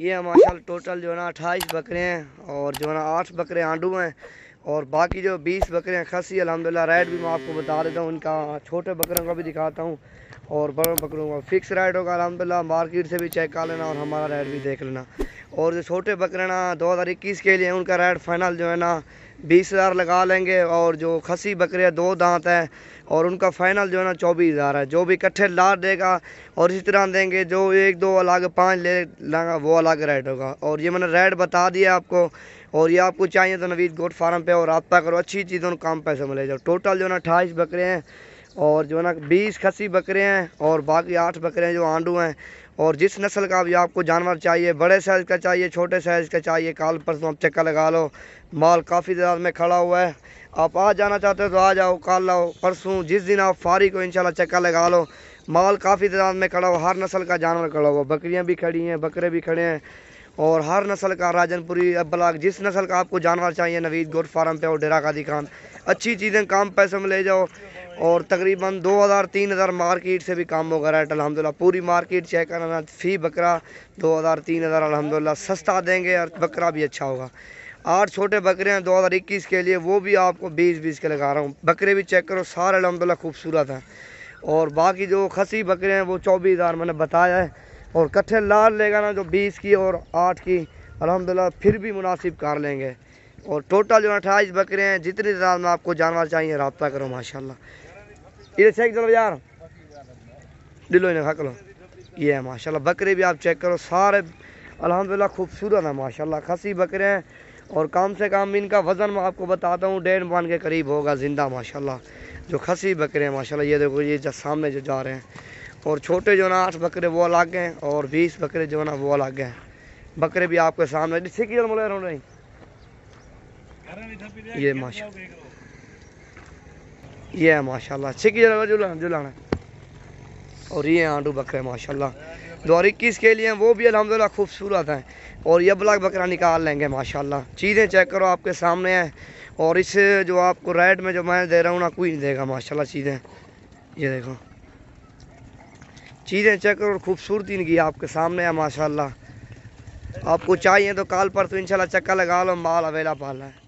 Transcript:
ये माशा टोटल जो है ना अट्ठाईस बकरे हैं और जो है ना आठ बकरे आंडू हैं और बाकी जो बीस बकरे हैं खसी अलहमदिल्ला रेट भी मैं आपको बता देता हूँ उनका छोटे बकरों का भी दिखाता हूँ और बड़े बकरों का फिक्स रेड होगा अलहमदिल्ला मार्केट से भी चेक कर लेना और हमारा रेट भी देख लेना और जो छोटे बकरे ना दो हज़ार इक्कीस के लिए उनका रेट फाइनल जो है ना बीस हज़ार लगा लेंगे और जो खसी बकरे दो दांत हैं और उनका फाइनल जो है ना चौबीस हज़ार है जो भी इकट्ठे ला देगा और इसी तरह देंगे जो एक दो अलग पाँच ले लाएगा वो अलग रेट होगा और ये मैंने रेट बता दिया आपको और ये आपको चाहिए तो नवीद गोट फार्म पे और रबता करो अच्छी चीज़ उन कम पैसे में ले जाओ टोटल जो है ना अट्ठाईस बकरे हैं और जो है ना बीस खसी बकरे हैं और बाकी आठ बकरे हैं जो आंडू हैं और जिस नस्ल का भी आपको जानवर चाहिए बड़े साइज़ का चाहिए छोटे साइज़ का चाहिए काल परसों आप चक्का लगा लो माल काफ़ी तादाद में खड़ा हुआ है आप आज जाना चाहते हो तो आ जाओ काल लाओ परसों जिस दिन आप फारी को इंशाल्लाह चक्का लगा लो माल काफ़ी तादाद में खड़ा हो हर नस्ल का जानवर खड़ा हुआ बकरियाँ भी खड़ी हैं बकरे भी खड़े हैं और हर नस्ल का राजनपुरी ब्लाक जिस नस्ल का आपको जानवर चाहिए नवीद गोट फार्म पर और डेरा का खान अच्छी चीज़ें काम पैसे में ले जाओ और तकरीबन 2000 3000 मार्केट से भी काम वगैरह है अलहमदिल्ला पूरी मार्केट चेक कराना फ़ी बकरा 2000 3000 अलहमदिल्ला सस्ता देंगे और बकरा भी अच्छा होगा आठ छोटे बकरे हैं 2021 के लिए वो भी आपको 20-20 के लगा रहा हूँ बकरे भी चेक करो सारे अलहमदिल्ला खूबसूरत हैं और बाकी जो खसी बकरे हैं वो चौबीस हज़ार मैंने बताया है और कट्ठे लाल लेगा ना जो बीस की और आठ की अलहमदिल्ला फिर भी मुनासिब कर लेंगे और टोटल जो अट्ठाईस बकरे हैं जितने दाम में आपको जानवर चाहिए रबता करो माशाल्लाह ये चेक करो यार दिलो इन्हें खा करो ये है माशाल्लाह बकरे भी आप चेक करो सारे अल्हम्दुलिल्लाह खूबसूरत है माशाल्लाह खसी बकरे हैं और कम से कम इनका वज़न मैं आपको बताता हूँ डेढ़ मान के करीब होगा ज़िंदा माशाल्लाह जो खसी बकरे हैं माशाल्लाह ये देखो ये जो सामने जो जा रहे हैं और छोटे जो ना आठ बकरे वो अलग हैं और बीस बकरे जो ना वो अलग हैं बकरे भी आपके सामने ठीक है ये माशा ये है माशाल्लाह छिक जरा जो लाना जो लाना और ये आंडू बकरे माशाल्लाह दो किस इक्कीस के लिए वो भी अलहमदिल्ला खूबसूरत हैं और ये ब्लैक बकरा निकाल लेंगे माशाल्लाह चीज़ें चेक करो आपके सामने हैं और इस जो आपको रेड में जो मैं दे रहा हूँ ना कोई नहीं देगा माशाल्लाह चीज़ें ये देखो चीज़ें चेक करो खूबसूरती इनकी आपके सामने है माशाला आपको चाहिए तो कॉल पर तो इनशाला चक्का लगा लो माल अवेला पाल है